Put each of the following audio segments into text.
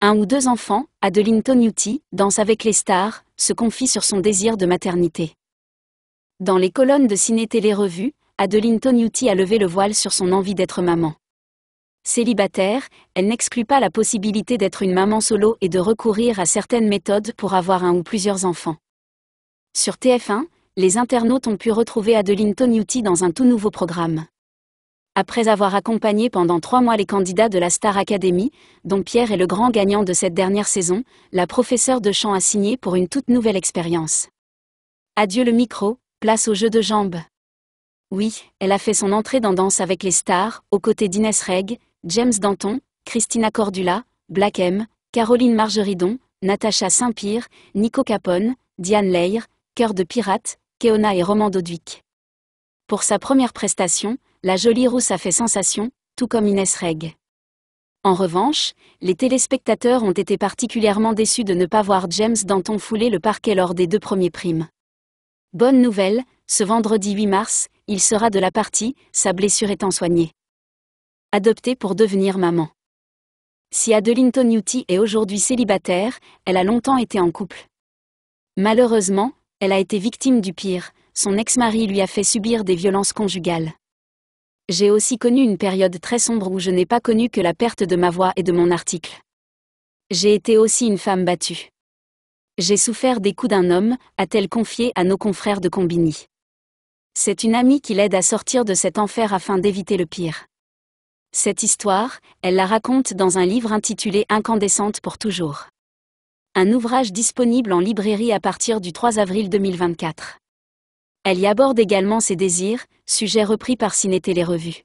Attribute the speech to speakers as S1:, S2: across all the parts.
S1: Un ou deux enfants, Adeline Tognuti, danse avec les stars, se confie sur son désir de maternité. Dans les colonnes de ciné télé revues, Adeline Tognuti a levé le voile sur son envie d'être maman. Célibataire, elle n'exclut pas la possibilité d'être une maman solo et de recourir à certaines méthodes pour avoir un ou plusieurs enfants. Sur TF1, les internautes ont pu retrouver Adeline Tognuti dans un tout nouveau programme après avoir accompagné pendant trois mois les candidats de la Star Academy, dont Pierre est le grand gagnant de cette dernière saison, la professeure de chant a signé pour une toute nouvelle expérience. Adieu le micro, place au jeu de jambes. Oui, elle a fait son entrée dans Danse avec les stars, aux côtés d'Inès Regg, James Danton, Christina Cordula, Black M, Caroline Margeridon, Natacha saint pierre Nico Capone, Diane Leir, Cœur de Pirate, Keona et Roman Dodwick. Pour sa première prestation, la jolie rousse a fait sensation, tout comme Inès Reg. En revanche, les téléspectateurs ont été particulièrement déçus de ne pas voir James Danton fouler le parquet lors des deux premiers primes. Bonne nouvelle, ce vendredi 8 mars, il sera de la partie, sa blessure étant soignée. Adoptée pour devenir maman. Si Adeline Tonyuti est aujourd'hui célibataire, elle a longtemps été en couple. Malheureusement, elle a été victime du pire, son ex-mari lui a fait subir des violences conjugales. J'ai aussi connu une période très sombre où je n'ai pas connu que la perte de ma voix et de mon article. J'ai été aussi une femme battue. J'ai souffert des coups d'un homme, a-t-elle confié à nos confrères de Combini. C'est une amie qui l'aide à sortir de cet enfer afin d'éviter le pire. Cette histoire, elle la raconte dans un livre intitulé Incandescente pour toujours. Un ouvrage disponible en librairie à partir du 3 avril 2024. Elle y aborde également ses désirs, sujet repris par Ciné Télé revues.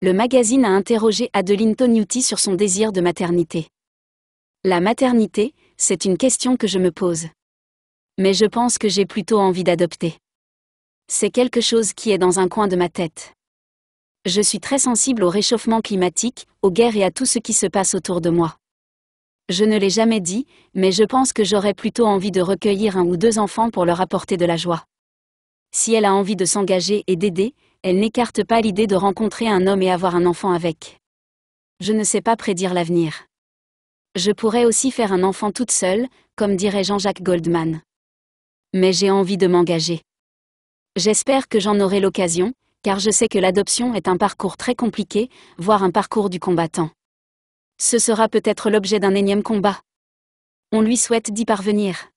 S1: Le magazine a interrogé Adeline Tognuti sur son désir de maternité. La maternité, c'est une question que je me pose. Mais je pense que j'ai plutôt envie d'adopter. C'est quelque chose qui est dans un coin de ma tête. Je suis très sensible au réchauffement climatique, aux guerres et à tout ce qui se passe autour de moi. Je ne l'ai jamais dit, mais je pense que j'aurais plutôt envie de recueillir un ou deux enfants pour leur apporter de la joie si elle a envie de s'engager et d'aider, elle n'écarte pas l'idée de rencontrer un homme et avoir un enfant avec. Je ne sais pas prédire l'avenir. Je pourrais aussi faire un enfant toute seule, comme dirait Jean-Jacques Goldman. Mais j'ai envie de m'engager. J'espère que j'en aurai l'occasion, car je sais que l'adoption est un parcours très compliqué, voire un parcours du combattant. Ce sera peut-être l'objet d'un énième combat. On lui souhaite d'y parvenir.